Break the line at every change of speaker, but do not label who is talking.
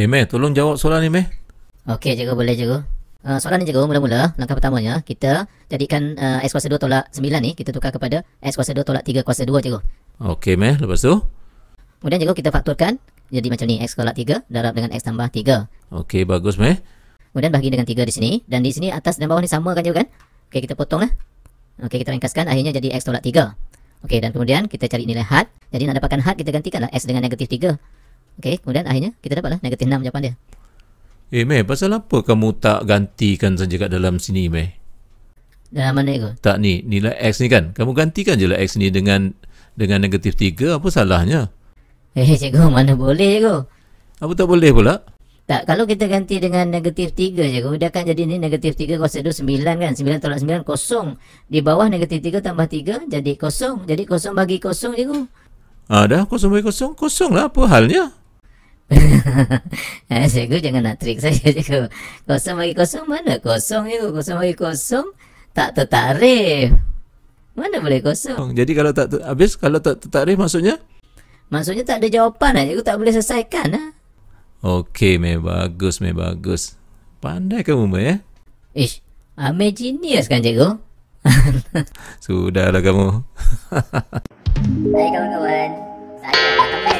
Eh meh, tolong jawab soalan ni meh.
Okey cikgu, boleh cikgu. Uh, ah, soalan ni cikgu, mula-mula langkah pertamanya, kita jadikan uh, ah, X kuasa 2 tolak 9 ni, kita tukar kepada X kuasa 2 tolak 3 kuasa 2 cikgu.
Okey meh, lepas tu?
Kemudian cikgu, kita fakturkan, jadi macam ni, X tolak 3 darab dengan X tambah 3.
Okey, bagus meh.
Kemudian bahagi dengan 3 di sini, dan di sini atas dan bawah ni sama kan cikgu kan? Okey, kita potong lah. Okey, kita ringkaskan, akhirnya jadi X tolak 3. Okey, dan kemudian kita cari nilai had. Jadi nak dapatkan had, kita gantikanlah X dengan negatif 3. Okey, kemudian akhirnya kita dapatlah negatif 6 jawapan dia.
Eh, meh, pasal apa kamu tak gantikan saja kat dalam sini, meh?
Dalam mana itu?
Tak ni, nilai X ni kan. Kamu gantikan je lah X ni dengan dengan negatif 3, apa salahnya? Eh, cikgu, mana boleh, cikgu? Apa tak boleh pula?
Tak, kalau kita ganti dengan negatif 3, cikgu, dia akan jadi ni negatif 3 kosak 2, 9 kan? 9 tolak 9, kosong. Di bawah negatif 3 tambah 3, jadi kosong. Jadi kosong bagi kosong, cikgu.
Ada, ah, kosong bagi kosong, kosong lah apa halnya?
Eh, cikgu jangan nak trik saya cikgu Kosong bagi kosong mana kosong cikgu Kosong bagi kosong tak tertarif Mana boleh kosong oh,
Jadi kalau tak ter- habis kalau tak tertarif maksudnya
Maksudnya tak ada jawapan lah cikgu tak boleh selesaikan lah
Okey me bagus me bagus Pandai kamu meh ya?
Ish I'm a genius kan cikgu
Sudahlah kamu Baik kawan-kawan Saya akan